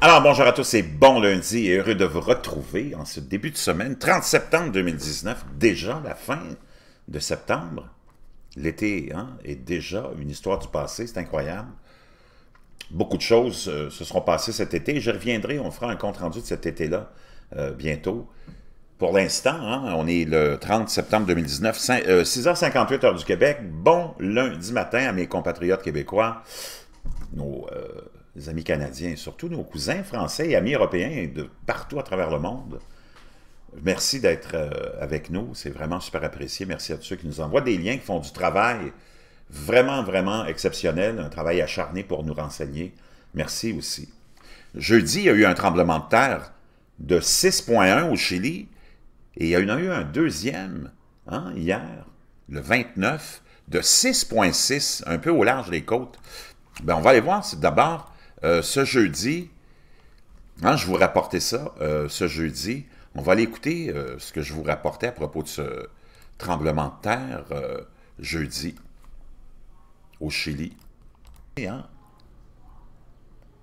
Alors bonjour à tous et bon lundi et heureux de vous retrouver en ce début de semaine, 30 septembre 2019, déjà la fin de septembre. L'été hein, est déjà une histoire du passé, c'est incroyable. Beaucoup de choses euh, se seront passées cet été. Je reviendrai, on fera un compte-rendu de cet été-là euh, bientôt. Pour l'instant, hein, on est le 30 septembre 2019, 6h58 heure du Québec. Bon lundi matin à mes compatriotes québécois, nos euh, amis canadiens, surtout nos cousins français et amis européens de partout à travers le monde. Merci d'être euh, avec nous, c'est vraiment super apprécié. Merci à tous ceux qui nous envoient des liens, qui font du travail vraiment, vraiment exceptionnel, un travail acharné pour nous renseigner. Merci aussi. Jeudi, il y a eu un tremblement de terre de 6.1 au Chili et il y en a eu un deuxième hein, hier, le 29, de 6.6, un peu au large des côtes. Ben, on va aller voir c'est d'abord euh, ce jeudi, hein, je vous rapportais ça, euh, ce jeudi, on va aller écouter euh, ce que je vous rapportais à propos de ce tremblement de terre jeudi au Chili. Hein,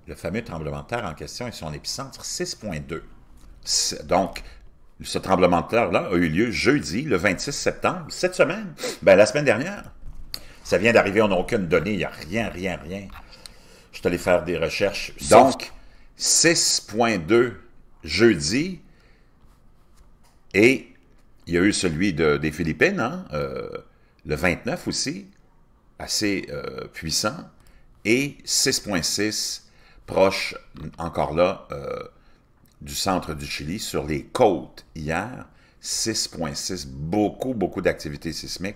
le fameux tremblement de terre en question est son épicentre 6.2. Donc, ce tremblement de terre-là a eu lieu jeudi, le 26 septembre, cette semaine, ben, la semaine dernière. Ça vient d'arriver, on n'a aucune donnée, il n'y a rien, rien, rien. Je suis allé faire des recherches. Donc, 6.2 jeudi. Et il y a eu celui des Philippines, hein, euh, le 29 aussi, assez euh, puissant. Et 6.6 proche, encore là, euh, du centre du Chili, sur les côtes hier. 6.6, beaucoup, beaucoup d'activités sismiques.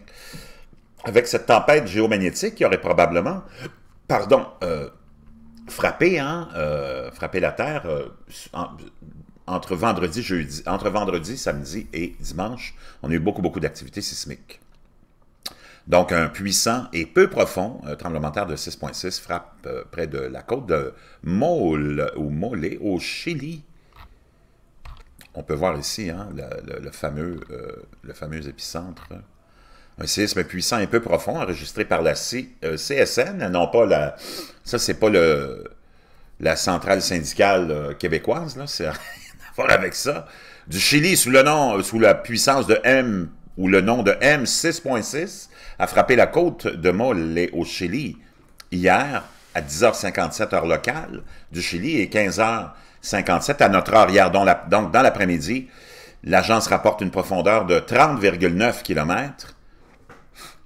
Avec cette tempête géomagnétique, il y aurait probablement, pardon, Hein, euh, frapper, la terre euh, entre vendredi, jeudi, entre vendredi, samedi et dimanche. On a eu beaucoup, beaucoup d'activités sismiques. Donc, un puissant et peu profond tremblement de terre de 6,6 frappe euh, près de la côte de Mole ou au Chili. On peut voir ici hein, fameux, le fameux épicentre un séisme puissant et peu profond enregistré par la CSN, euh, non pas la... Ça, c'est pas le la centrale syndicale euh, québécoise, là, c'est rien à voir avec ça. Du Chili, sous le nom, euh, sous la puissance de M, ou le nom de M 6.6, a frappé la côte de Molle au Chili hier à 10h57 heure locale du Chili et 15h57 à notre heure hier. donc dans l'après-midi, l'agence rapporte une profondeur de 30,9 km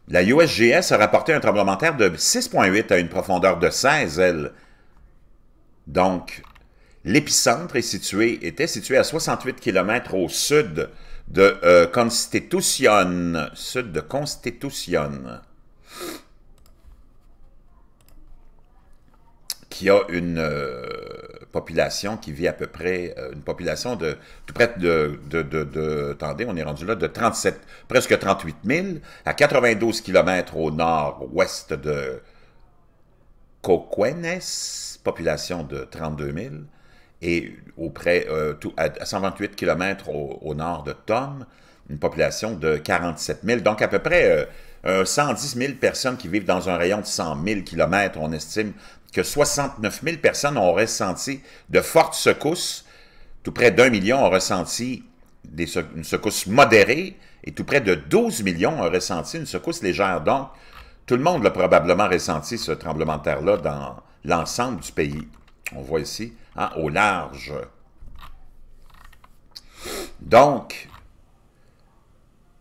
la USGS a rapporté un tremblement de terre de 6,8 à une profondeur de 16, elle. Donc, l'épicentre était situé à 68 km au sud de euh, Constitution. Sud de Constitution. Qui a une, euh, population qui vit à peu près, euh, une population de tout près de, de, de, attendez, on est rendu là, de 37, presque 38 000, à 92 km au nord-ouest de Coquenes, population de 32 000, et auprès, euh, à 128 km au, nord de Tom, une population de 47 000, donc à peu près... 110 euh, 000 personnes qui vivent dans un rayon de 100 000 km, on estime, que 69 000 personnes ont ressenti de fortes secousses. Tout près d'un million ont ressenti une secousse modérée et tout près de 12 millions ont ressenti une secousse légère. Donc, tout le monde l'a probablement ressenti, ce tremblement de terre-là, dans l'ensemble du pays. On voit ici, hein, au large. Donc,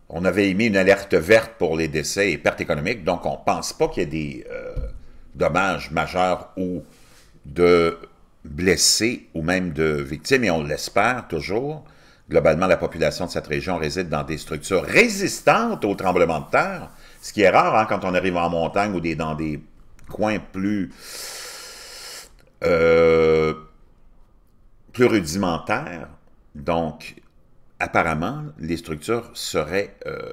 on avait émis une alerte verte pour les décès et pertes économiques, donc on ne pense pas qu'il y ait des, euh, dommages majeurs ou de blessés ou même de victimes, et on l'espère toujours. Globalement, la population de cette région réside dans des structures résistantes aux tremblements de terre, ce qui est rare hein, quand on arrive en montagne ou des, dans des coins plus, euh, plus rudimentaires. Donc, apparemment, les structures seraient euh,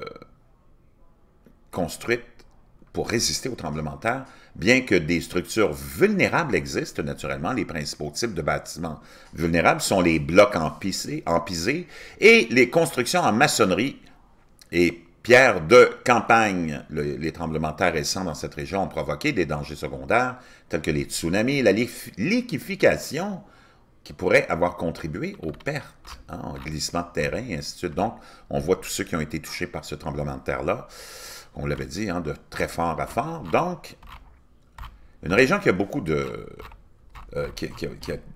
construites pour résister aux tremblements de terre, bien que des structures vulnérables existent naturellement, les principaux types de bâtiments vulnérables sont les blocs empisés et les constructions en maçonnerie et pierres de campagne. les tremblements de terre récents dans cette région ont provoqué des dangers secondaires tels que les tsunamis, la liquéfaction, qui pourrait avoir contribué aux pertes hein, en glissement de terrain et ainsi de suite. Donc, on voit tous ceux qui ont été touchés par ce tremblement de terre-là on l'avait dit, hein, de très fort à fort. Donc, une région qui a beaucoup de... Euh,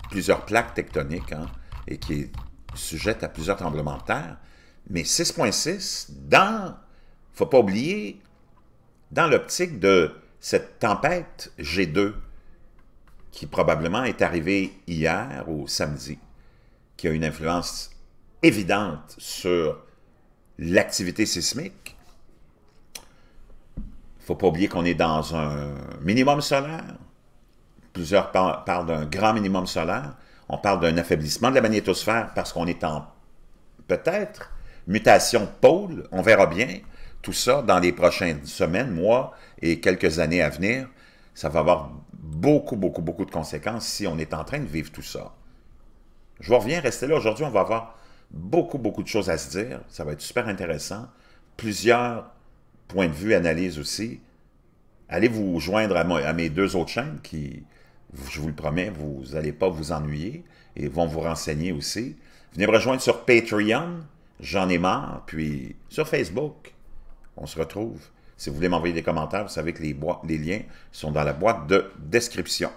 plusieurs plaques tectoniques hein, et qui est sujette à plusieurs tremblements de terre. Mais 6.6, dans... faut pas oublier, dans l'optique de cette tempête G2 qui probablement est arrivée hier ou samedi, qui a une influence évidente sur l'activité sismique, faut pas oublier qu'on est dans un minimum solaire. Plusieurs parlent d'un grand minimum solaire. On parle d'un affaiblissement de la magnétosphère parce qu'on est en, peut-être, mutation pôle. On verra bien. Tout ça, dans les prochaines semaines, mois et quelques années à venir, ça va avoir beaucoup, beaucoup, beaucoup de conséquences si on est en train de vivre tout ça. Je vous reviens, restez là. Aujourd'hui, on va avoir beaucoup, beaucoup de choses à se dire. Ça va être super intéressant. Plusieurs point de vue analyse aussi, allez vous joindre à, mes deux autres chaînes qui, je vous le promets, vous n'allez pas vous ennuyer et vont vous renseigner aussi. Venez me rejoindre sur Patreon, j'en ai marre, puis sur Facebook. On se retrouve. Si vous voulez m'envoyer des commentaires, vous savez que les liens sont dans la boîte de description.